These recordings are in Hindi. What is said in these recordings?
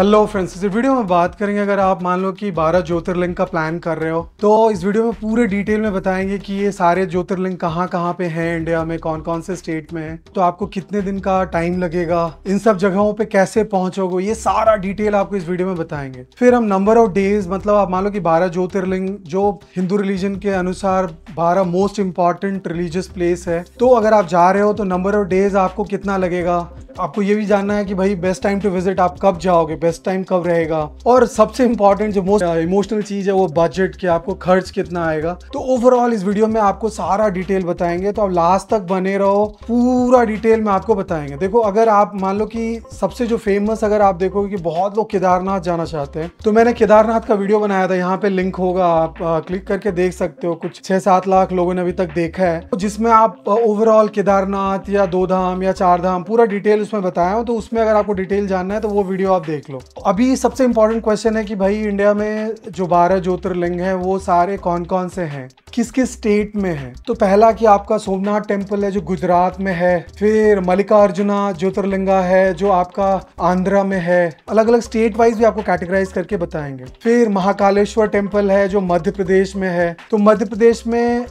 हेलो फ्रेंड्स इस वीडियो में बात करेंगे अगर आप मान लो कि 12 ज्योतिर्लिंग का प्लान कर रहे हो तो इस वीडियो में पूरे डिटेल में बताएंगे कि ये सारे ज्योतिर्लिंग कहाँ कहाँ पे हैं इंडिया में कौन कौन से स्टेट में हैं तो आपको कितने दिन का टाइम लगेगा इन सब जगहों पे कैसे पहुंचोगे ये सारा डिटेल आपको इस वीडियो में बताएंगे फिर हम नंबर ऑफ डेज मतलब आप मान लो कि बारह ज्योतिर्लिंग जो हिंदू रिलीजन के अनुसार बारह मोस्ट इम्पॉर्टेंट रिलीजियस प्लेस है तो अगर आप जा रहे हो तो नंबर ऑफ डेज आपको कितना लगेगा आपको ये भी जानना है कि भाई बेस्ट टाइम टू विजिट आप कब जाओगे बेस्ट टाइम कब रहेगा और सबसे इंपॉर्टेंट जो मोस्ट इमोशनल चीज है वो बजट के आपको खर्च कितना आएगा तो ओवरऑल इस वीडियो में आपको सारा डिटेल बताएंगे तो आप लास्ट तक बने रहो पूरा डिटेल में आपको बताएंगे देखो अगर आप मान लो कि सबसे जो फेमस अगर आप देखोगे कि बहुत लोग केदारनाथ जाना चाहते हैं तो मैंने केदारनाथ का वीडियो बनाया था यहाँ पे लिंक होगा आप क्लिक uh, करके देख सकते हो कुछ छह सात लाख लोगों ने अभी तक देखा है तो जिसमें आप ओवरऑल uh, केदारनाथ या दो धाम या चार धाम पूरा डिटेल डिटेल उसमें बताया हूँ तो उसमें अगर आपको डिटेल जानना है तो वो वीडियो आप देख लो तो अभी सबसे इम्पोर्टेंट क्वेश्चन है कि भाई इंडिया में जो बारह ज्योतिर्लिंग हैं वो सारे कौन कौन से हैं किस किस स्टेट में है तो पहला कि आपका सोमनाथ टेम्पल है जो गुजरात में है फिर मल्लिकार्जुना ज्योतिर्लिंगा है जो आपका आंध्रा में है अलग अलग स्टेट वाइज भी आपको कैटेगराइज करके बताएंगे फिर महाकालेश्वर टेम्पल है जो मध्य प्रदेश में है तो मध्य प्रदेश में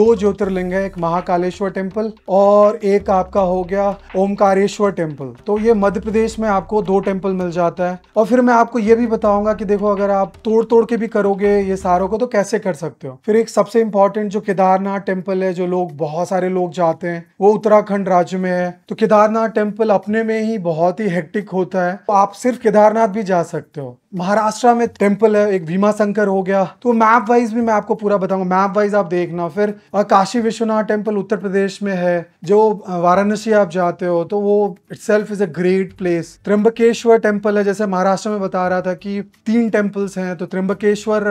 दो ज्योतिर्लिंग है एक महाकालेश्वर टेम्पल और एक आपका हो गया ओमकारेश्वर टेम्पल तो ये मध्य प्रदेश में आपको दो टेम्पल मिल जाता है और फिर मैं आपको ये भी बताऊंगा कि देखो अगर आप तोड़ तोड़ के भी करोगे ये सारों को तो कैसे कर सकते हो फिर एक सबसे इम्पोर्टेंट जो केदारनाथ टेम्पल है जो लोग बहुत सारे लोग जाते हैं वो उत्तराखंड राज्य में है तो केदारनाथ टेम्पल अपने में ही बहुत ही हेक्टिक होता है तो आप सिर्फ केदारनाथ भी जा सकते हो महाराष्ट्र में टेम्पल है एक भीमा शंकर हो गया तो मैप वाइज भी मैं आपको पूरा बताऊंगा मैप वाइज आप देखना फिर काशी विश्वनाथ टेम्पल उत्तर प्रदेश में है जो वाराणसी आप जाते हो तो वो itself is a great place Trimbakeshwar temple है जैसे महाराष्ट्र में बता रहा था कि तीन टेम्पल्स हैं तो त्रिम्बकेश्वर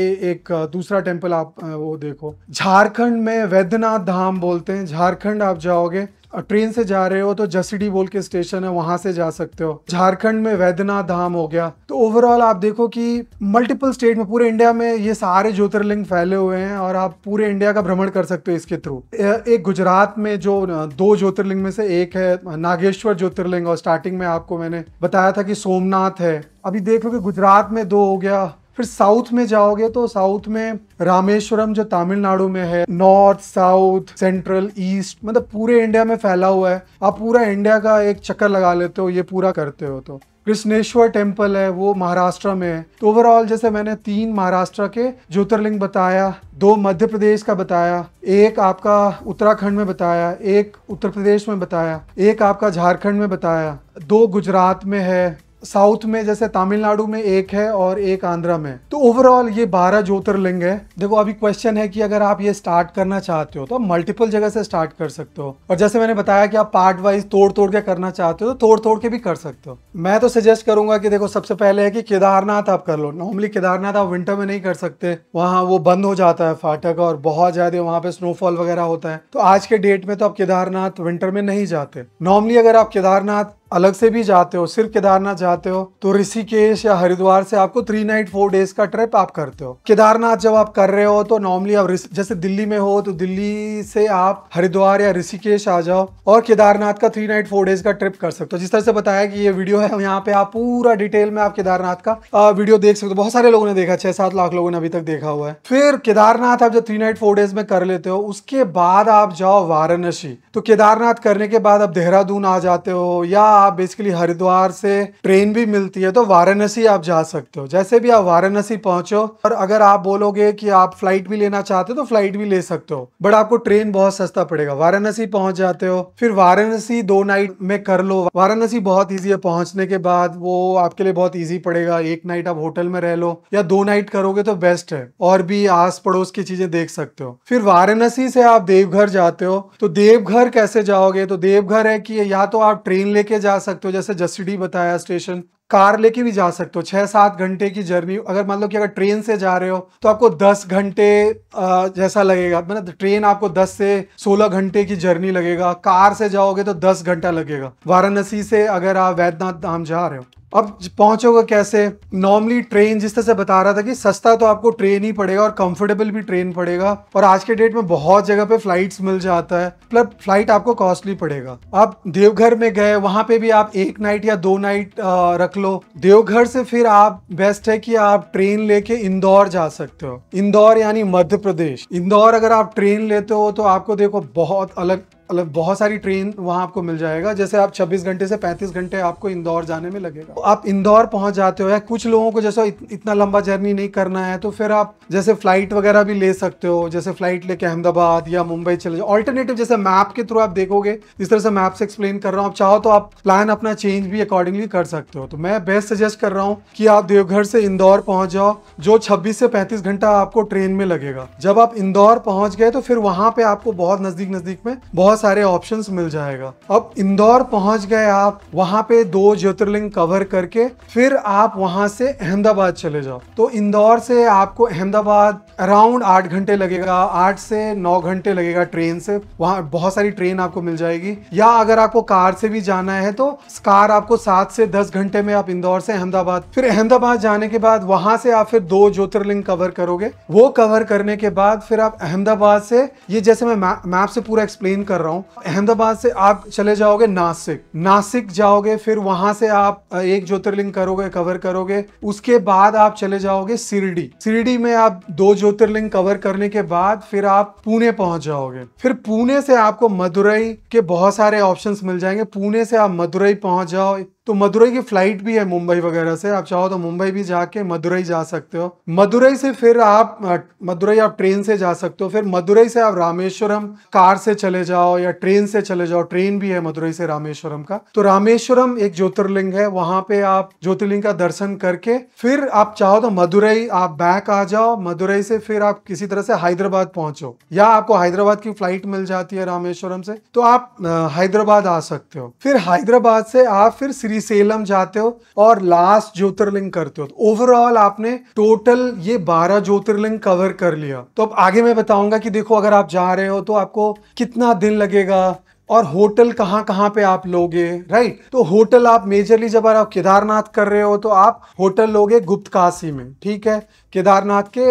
एक दूसरा टेम्पल आप वो देखो झारखंड में वैद्यनाथ धाम बोलते हैं झारखंड आप जाओगे ट्रेन से जा रहे हो तो जसीडी बोल के स्टेशन है वहां से जा सकते हो झारखंड में वैद्यनाथ धाम हो गया तो ओवरऑल आप देखो कि मल्टीपल स्टेट में पूरे इंडिया में ये सारे ज्योतिर्लिंग फैले हुए हैं और आप पूरे इंडिया का भ्रमण कर सकते हो इसके थ्रू एक गुजरात में जो दो ज्योतिर्लिंग में से एक है नागेश्वर ज्योतिर्लिंग और स्टार्टिंग में आपको मैंने बताया था कि सोमनाथ है अभी देख लो कि गुजरात में दो हो गया फिर साउथ में जाओगे तो साउथ में रामेश्वरम जो तमिलनाडु में है नॉर्थ साउथ सेंट्रल ईस्ट मतलब पूरे इंडिया में फैला हुआ है आप पूरा इंडिया का एक चक्कर लगा लेते हो ये पूरा करते हो तो कृष्णेश्वर टेम्पल है वो महाराष्ट्र में है तो ओवरऑल जैसे मैंने तीन महाराष्ट्र के ज्योतिर्लिंग बताया दो मध्य प्रदेश का बताया एक आपका उत्तराखंड में बताया एक उत्तर प्रदेश में बताया एक आपका झारखंड में बताया दो गुजरात में है साउथ में जैसे तमिलनाडु में एक है और एक आंध्रा में तो ओवरऑल ये बारह ज्योतिर्लिंग है देखो अभी क्वेश्चन है कि अगर आप ये स्टार्ट करना चाहते हो तो आप मल्टीपल जगह से स्टार्ट कर सकते हो और जैसे मैंने बताया कि आप पार्ट वाइज तोड़ तोड़ के करना चाहते हो तो तोड़ तोड़ के भी कर सकते हो मैं तो सजेस्ट करूंगा कि देखो सबसे पहले है कि केदारनाथ आप कर लो नॉर्मली केदारनाथ आप विंटर में नहीं कर सकते वहाँ वो बंद हो जाता है फाटक और बहुत ज्यादा वहाँ पे स्नोफॉल वगैरह होता है तो आज के डेट में तो आप केदारनाथ विंटर में नहीं जाते नॉर्मली अगर आप केदारनाथ अलग से भी जाते हो सिर्फ केदारनाथ जाते हो तो ऋषिकेश या हरिद्वार से आपको थ्री नाइट फोर डेज का ट्रिप आप करते हो केदारनाथ जब आप कर रहे हो तो नॉर्मली आप जैसे दिल्ली में हो तो दिल्ली से आप हरिद्वार या ऋषिकेश आ जाओ और केदारनाथ का थ्री नाइट फोर डेज का ट्रिप कर सकते हो जिस तरह से बताया कि ये वीडियो है यहाँ पे आप पूरा डिटेल में आप केदारनाथ का वीडियो देख सकते हो बहुत सारे लोगों ने देखा छह सात लाख लोगों ने अभी तक देखा हुआ है फिर केदारनाथ आप जब थ्री नाइट फोर डेज में कर लेते हो उसके बाद आप जाओ वाराणसी तो केदारनाथ करने के बाद आप देहरादून आ जाते हो या आप बेसिकली हरिद्वार से ट्रेन भी मिलती है तो वाराणसी आप जा सकते हो जैसे भी आप वाराणसी पहुंचो और अगर आप बोलोगे कि आप फ्लाइट भी लेना चाहते हो तो फ्लाइट भी ले सकते हो बट आपको ट्रेन बहुत सस्ता पड़ेगा वाराणसी पहुंच जाते हो फिर वाराणसी दो नाइट में कर लो वाराणसी बहुत ईजी है पहुंचने के बाद वो आपके लिए बहुत ईजी पड़ेगा एक नाइट आप होटल में रह लो या दो नाइट करोगे तो बेस्ट है और भी आस पड़ोस की चीजें देख सकते हो फिर वाराणसी से आप देवघर जाते हो तो देवघर कैसे जाओगे तो देवघर है कि या तो आप ट्रेन लेके जा सकते हो जैसे जसीडी बताया स्टेशन कार लेके भी जा सकते हो छह सात घंटे की जर्नी अगर मान लो कि अगर ट्रेन से जा रहे हो तो आपको दस घंटे जैसा लगेगा मतलब ट्रेन आपको दस से सोलह घंटे की जर्नी लगेगा कार से जाओगे तो दस घंटा लगेगा वाराणसी से अगर आप वैद्यनाथ धाम जा रहे हो अब पहुंचोगे कैसे नॉर्मली ट्रेन जिस तरह से बता रहा था कि सस्ता तो आपको ट्रेन ही पड़ेगा और कंफर्टेबल भी ट्रेन पड़ेगा और आज के डेट में बहुत जगह पे फ्लाइट्स मिल जाता है प्लस फ्लाइट आपको कॉस्टली पड़ेगा आप देवघर में गए वहां पे भी आप एक नाइट या दो नाइट आ, रख लो देवघर से फिर आप बेस्ट है कि आप ट्रेन लेके इंदौर जा सकते हो इंदौर यानी मध्य प्रदेश इंदौर अगर आप ट्रेन लेते हो तो आपको देखो बहुत अलग मतलब बहुत सारी ट्रेन वहाँ आपको मिल जाएगा जैसे आप 26 घंटे से 35 घंटे आपको इंदौर जाने में लगेगा तो आप इंदौर पहुँच जाते हो या कुछ लोगों को जैसे इत, इतना लंबा जर्नी नहीं करना है तो फिर आप जैसे फ्लाइट वगैरह भी ले सकते हो जैसे फ्लाइट लेके अहमदाबाद या मुंबई चले जाओ ऑल्टरनेटिव जैसे मैप के थ्रू आप देखोगे जिस तरह से मैप से एक्सप्लेन कर रहा हूँ आप चाहो तो आप प्लान अपना चेंज भी अकॉर्डिंगली कर सकते हो तो मैं बेस्ट सजेस्ट कर रहा हूँ कि आप देवघर से इंदौर पहुँच जाओ जो छब्बीस से पैंतीस घंटा आपको ट्रेन में लगेगा जब आप इंदौर पहुँच गए तो फिर वहाँ पे आपको बहुत नज़दीक नज़दीक में बहुत बहुत सारे ऑप्शन मिल जाएगा अब इंदौर पहुंच गए आप वहाँ पे दो ज्योतिर्लिंग कवर करके फिर आप वहाँ से अहमदाबाद चले जाओ तो इंदौर से आपको अहमदाबाद अराउंड आठ घंटे लगेगा आठ से नौ घंटे लगेगा ट्रेन से वहाँ बहुत सारी ट्रेन आपको मिल जाएगी या अगर आपको कार से भी जाना है तो कार आपको सात से दस घंटे में आप इंदौर से अहमदाबाद फिर अहमदाबाद जाने के बाद वहां से आप फिर दो ज्योतिर्लिंग कवर करोगे वो कवर करने के बाद फिर आप अहमदाबाद से ये जैसे मैं मैप से पूरा एक्सप्लेन कर रहा रहा हूँ अहमदाबाद से आप चले जाओगे नासिक नासिक जाओगे फिर वहां से आप एक ज्योतिर्लिंग करोगे कवर करोगे उसके बाद आप चले जाओगे सिरडी सिरडी में आप दो ज्योतिर्लिंग कवर करने के बाद फिर आप पुणे पहुंच जाओगे फिर पुणे से आपको मदुरई के बहुत सारे ऑप्शन मिल जाएंगे पुणे से आप मदुरई पहुंच जाओ तो मदुरई की फ्लाइट भी है मुंबई वगैरह से आप चाहो तो मुंबई भी जाके मदुरई जा सकते हो मदुरई से फिर आप मदुरई आप ट्रेन से जा सकते हो फिर मदुरई से आप रामेश्वरम कार से चले जाओ या ट्रेन से चले जाओ ट्रेन भी है मदुरई से रामेश्वरम का तो रामेश्वरम एक ज्योतिर्लिंग है वहां पे आप ज्योतिर्लिंग का दर्शन करके फिर आप चाहो तो मदुरई आप बैक आ जाओ मदुरई से फिर आप किसी तरह से हैदराबाद पहुंचो या आपको हैदराबाद की फ्लाइट मिल जाती है रामेश्वरम से तो आप हैदराबाद आ सकते हो फिर हैदराबाद से आप फिर श्री श्री सेलम जाते हो और लास्ट ज्योतिर्लिंग करते हो ओवरऑल तो आपने टोटल ये बारह ज्योतिर्लिंग कवर कर लिया तो अब आगे मैं बताऊंगा कि देखो अगर आप जा रहे हो तो आपको कितना दिन लगेगा और होटल कहाँ कहाँ पे आप लोगे राइट तो होटल आप मेजरली जब आप केदारनाथ कर रहे हो तो आप होटल लोगे गुप्त काशी में ठीक है केदारनाथ के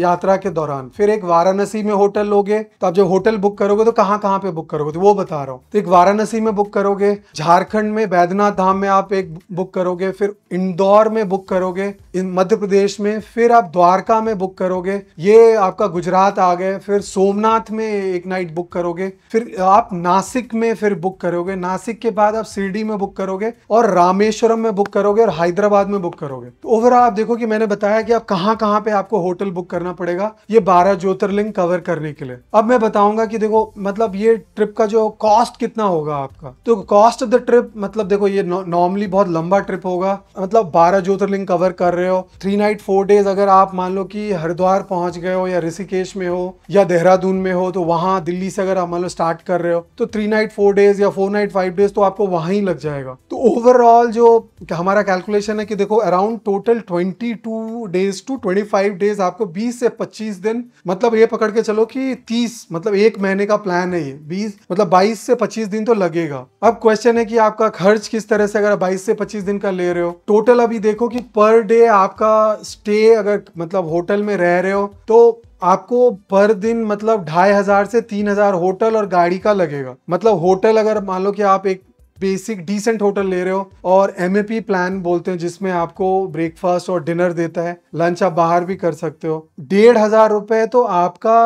यात्रा के दौरान फिर एक वाराणसी में होटल लोगे तो आप जब होटल बुक करोगे तो कहाँ कहाँ पे बुक करोगे तो वो बता रहा हूँ तो एक वाराणसी में बुक करोगे झारखंड में बैद्यनाथ धाम में आप एक बुक करोगे फिर इंदौर में बुक करोगे मध्य प्रदेश में फिर आप द्वारका में बुक करोगे ये आपका गुजरात आ गए फिर सोमनाथ में एक नाइट बुक करोगे फिर आप नासिक में फिर बुक करोगे नासिक के बाद आप सिरडी में बुक करोगे और रामेश्वरम में बुक करोगे और हैदराबाद में बुक करोगे तो ओवरऑल आप देखो कि मैंने बताया कि आप कहाँ कहाँ पे आपको होटल बुक करना पड़ेगा ये बारह ज्योतिर्लिंग कवर करने के लिए अब मैं बताऊंगा कि देखो मतलब ये ट्रिप का जो कॉस्ट कितना होगा आपका तो कॉस्ट ऑफ द ट्रिप मतलब देखो ये नॉर्मली बहुत लंबा ट्रिप होगा मतलब बारह ज्योतिर्लिंग कवर कर रहे हो थ्री नाइट फोर डेज अगर आप मान लो कि हरिद्वार पहुंच गए हो या ऋषिकेश में हो या देहरादून में हो तो वहां दिल्ली से अगर आप मान लो स्टार्ट कर रहे हो तो थ्री नाइट फोर डेज या फोर नाइट फाइव डेज तो आपको वहां ही लग जाएगा तो ओवरऑल जो हमारा कैलकुलेशन है कि देखो around total twenty two two days to twenty five days आपको बीस से पच्चीस दिन मतलब ये पकड़ के चलो कि तीस मतलब एक महीने का प्लान है ये बीस मतलब बाईस से पच्चीस दिन तो लगेगा अब क्वेश्चन है कि आपका खर्च किस तरह से अगर बाईस से पच्चीस दिन का ले रहे हो टोटल अभी देखो कि पर डे आपका स्टे अगर मतलब होटल में रह रहे हो तो आपको पर दिन मतलब ढाई हजार से तीन हजार होटल और गाड़ी का लगेगा मतलब होटल अगर मान लो कि आप एक बेसिक डिसेंट होटल ले रहे हो और एम प्लान बोलते हैं जिसमें आपको ब्रेकफास्ट और डिनर देता है लंच आप बाहर भी कर सकते हो डेढ़ हजार रुपए तो आपका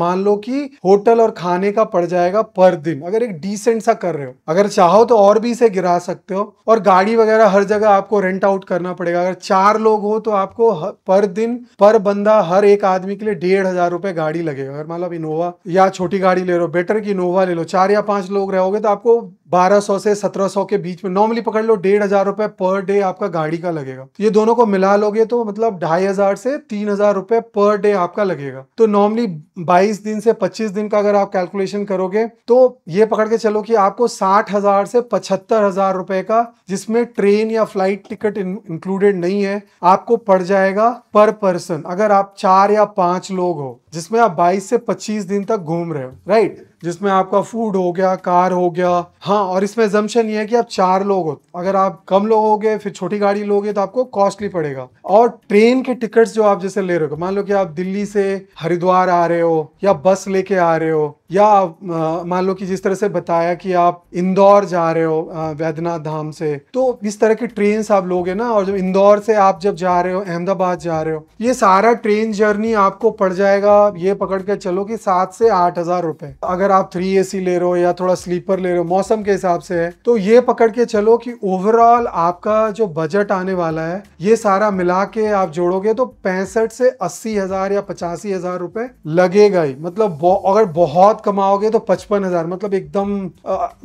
मान लो कि होटल और खाने का पड़ जाएगा पर दिन अगर एक डिसेंट सा कर रहे हो अगर चाहो तो और भी इसे गिरा सकते हो और गाड़ी वगैरह हर जगह आपको रेंट आउट करना पड़ेगा अगर चार लोग हो तो आपको पर दिन पर बंदा हर एक आदमी के लिए डेढ़ हजार रुपए गाड़ी लगेगा अगर मान लो इनोवा या छोटी गाड़ी ले रहे हो बेटर की इनोवा ले लो चार या पांच लोग रहोगे तो आपको 1200 से 1700 के बीच में नॉर्मली पकड़ लो डेढ़ हजार रुपए पर डे आपका गाड़ी का लगेगा तो ये दोनों को मिला लोगे तो मतलब ढाई हजार से तीन हजार रुपए पर डे आपका लगेगा तो नॉर्मली 22 दिन से 25 दिन का अगर आप कैलकुलेशन करोगे तो ये पकड़ के चलो कि आपको साठ हजार से पचहत्तर हजार रुपए का जिसमें ट्रेन या फ्लाइट टिकट इंक्लूडेड नहीं है आपको पड़ जाएगा पर पर्सन अगर आप चार या पांच लोग हो जिसमें आप 22 से 25 दिन तक घूम रहे हो राइट जिसमें आपका फूड हो गया कार हो गया हाँ और इसमें जम्पन ये है कि आप चार लोग हो अगर आप कम लोग हो गए फिर छोटी गाड़ी लोगे तो आपको कॉस्टली पड़ेगा और ट्रेन के टिकट्स जो आप जैसे ले रहे हो मान लो कि आप दिल्ली से हरिद्वार आ रहे हो या बस लेके आ रहे हो या मान लो कि जिस तरह से बताया कि आप इंदौर जा रहे हो वैद्यनाथ धाम से तो इस तरह की ट्रेन आप लोगे ना और जब इंदौर से आप जब जा रहे हो अहमदाबाद जा रहे हो ये सारा ट्रेन जर्नी आपको पड़ जाएगा ये पकड़ के चलो कि सात से आठ हजार रुपए अगर आप थ्री ए ले रहे हो या थोड़ा स्लीपर ले रहे हो मौसम के हिसाब से है तो ये पकड़ के चलो कि ओवरऑल आपका जो बजट आने वाला है ये सारा मिला के आप जोड़ोगे तो पैंसठ से अस्सी हजार या पचासी हजार रुपए लगेगा ही मतलब अगर बहुत कमाओगे तो पचपन हजार मतलब एकदम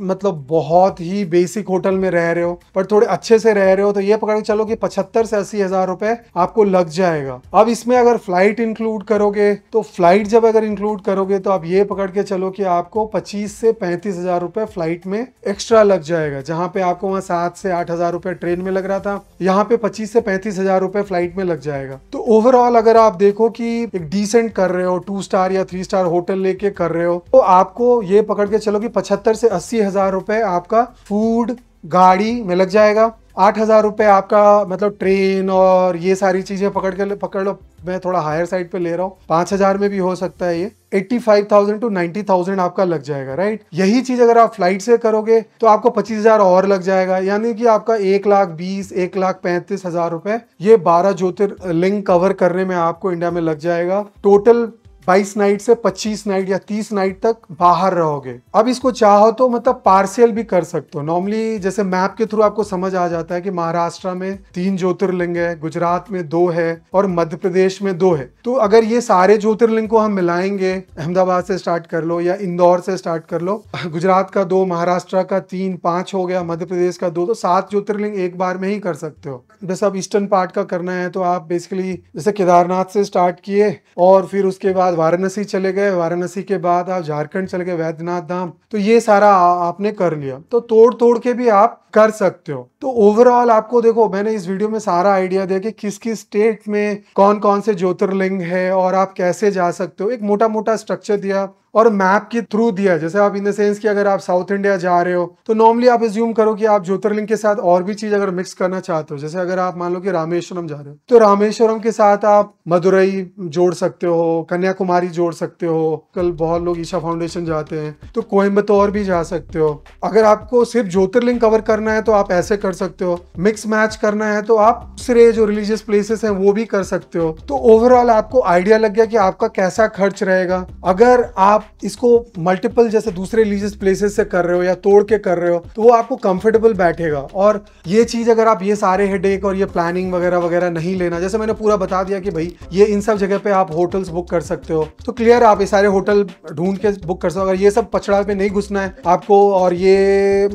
मतलब बहुत ही बेसिक होटल में रह रहे हो पर थोड़े अच्छे से रह रहे हो तो ये पकड़ के चलो कि पचहत्तर से अस्सी हजार रुपए आपको लग जाएगा अब इसमें अगर फ्लाइट इंक्लूड करोगे तो फ्लाइट जब अगर इंक्लूड करोगे तो आप ये पकड़ के चलो कि आपको पच्चीस से पैंतीस हजार रुपए फ्लाइट में एक्स्ट्रा लग जाएगा जहाँ पे आपको वहाँ सात से आठ हजार रुपए ट्रेन में लग रहा था यहाँ पे पच्चीस से पैंतीस हजार रुपए फ्लाइट में लग जाएगा तो ओवरऑल अगर आप देखो कि एक डिसेंट कर रहे हो टू स्टार या थ्री स्टार होटल लेके कर रहे हो तो आपको ये पकड़ के चलो कि पचहत्तर से अस्सी हज़ार रुपये आपका फूड गाड़ी में लग जाएगा आठ हज़ार रुपये आपका मतलब ट्रेन और ये सारी चीज़ें पकड़ के पकड़ लो मैं थोड़ा हायर साइड पे ले रहा हूँ पांच हज़ार में भी हो सकता है ये eighty five thousand to ninety thousand आपका लग जाएगा राइट यही चीज़ अगर आप फ्लाइट से करोगे तो आपको पच्चीस हज़ार और लग जाएगा यानी कि आपका एक लाख बीस एक लाख पैंतीस हज़ार रुपए ये बारह ज्योतिर्लिंग कवर करने में आपको इंडिया में लग जाएगा टोटल 22 नाइट से 25 नाइट या 30 नाइट तक बाहर रहोगे अब इसको चाहो तो मतलब पार्सियल भी कर सकते हो नॉर्मली जैसे मैप के थ्रू आपको समझ आ जाता है कि महाराष्ट्र में तीन ज्योतिर्लिंग है गुजरात में दो है और मध्य प्रदेश में दो है तो अगर ये सारे ज्योतिर्लिंग को हम मिलाएंगे अहमदाबाद से स्टार्ट कर लो या इंदौर से स्टार्ट कर लो गुजरात का दो महाराष्ट्र का तीन पांच हो गया मध्य प्रदेश का दो तो सात ज्योतिर्लिंग एक बार में ही कर सकते हो जैसे आप ईस्टर्न पार्ट का करना है तो आप बेसिकली जैसे केदारनाथ से स्टार्ट किए और फिर उसके बाद बाद वाराणसी चले गए वाराणसी के बाद आप झारखंड चले गए वैद्यनाथ धाम तो ये सारा आपने कर लिया तो तोड़ तोड़ के भी आप कर सकते हो तो ओवरऑल आपको देखो मैंने इस वीडियो में सारा आइडिया दिया कि किस किस स्टेट में कौन कौन से ज्योतिर्लिंग है और आप कैसे जा सकते हो एक मोटा मोटा स्ट्रक्चर दिया और मैप के थ्रू दिया जैसे आप इन द सेंस कि अगर आप साउथ इंडिया जा रहे हो तो नॉर्मली आप एज्यूम करो कि आप ज्योतिर्लिंग के साथ और भी चीज अगर मिक्स करना चाहते हो जैसे अगर आप मान लो कि रामेश्वरम जा रहे हो तो रामेश्वरम के साथ आप मदुरई जोड़ सकते हो कन्याकुमारी जोड़ सकते हो कल बहुत लोग ईशा फाउंडेशन जाते हैं तो कोयम्बतौर भी जा सकते हो अगर आपको सिर्फ ज्योतिर्लिंग कवर करना करना है तो आप ऐसे कर सकते हो मिक्स मैच करना है तो आप दूसरे जो रिलीजियस प्लेसेस हैं वो भी कर सकते हो तो ओवरऑल आपको आइडिया लग गया कि आपका कैसा खर्च रहेगा अगर आप इसको मल्टीपल जैसे दूसरे रिलीजियस प्लेसेस से कर रहे हो या तोड़ के कर रहे हो तो वो आपको कंफर्टेबल बैठेगा और ये चीज़ अगर आप ये सारे हेड और ये प्लानिंग वगैरह वगैरह नहीं लेना जैसे मैंने पूरा बता दिया कि भाई ये इन सब जगह पे आप होटल्स बुक कर सकते हो तो क्लियर आप ये सारे होटल ढूंढ के बुक कर सकते हो अगर ये सब पचड़ा पे नहीं घुसना है आपको और ये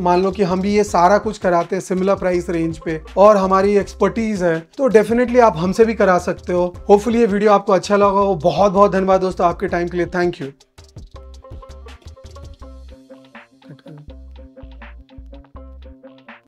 मान लो कि हम भी ये सारा कुछ कराते हैं सिमिलर प्राइस रेंज पे और हमारी एक्सपर्टीज है तो डेफिनेटली आप हमसे भी करा सकते हो होपफुली ये वीडियो आपको अच्छा लगा हो बहुत बहुत धन्यवाद दोस्तों आपके टाइम के लिए थैंक यू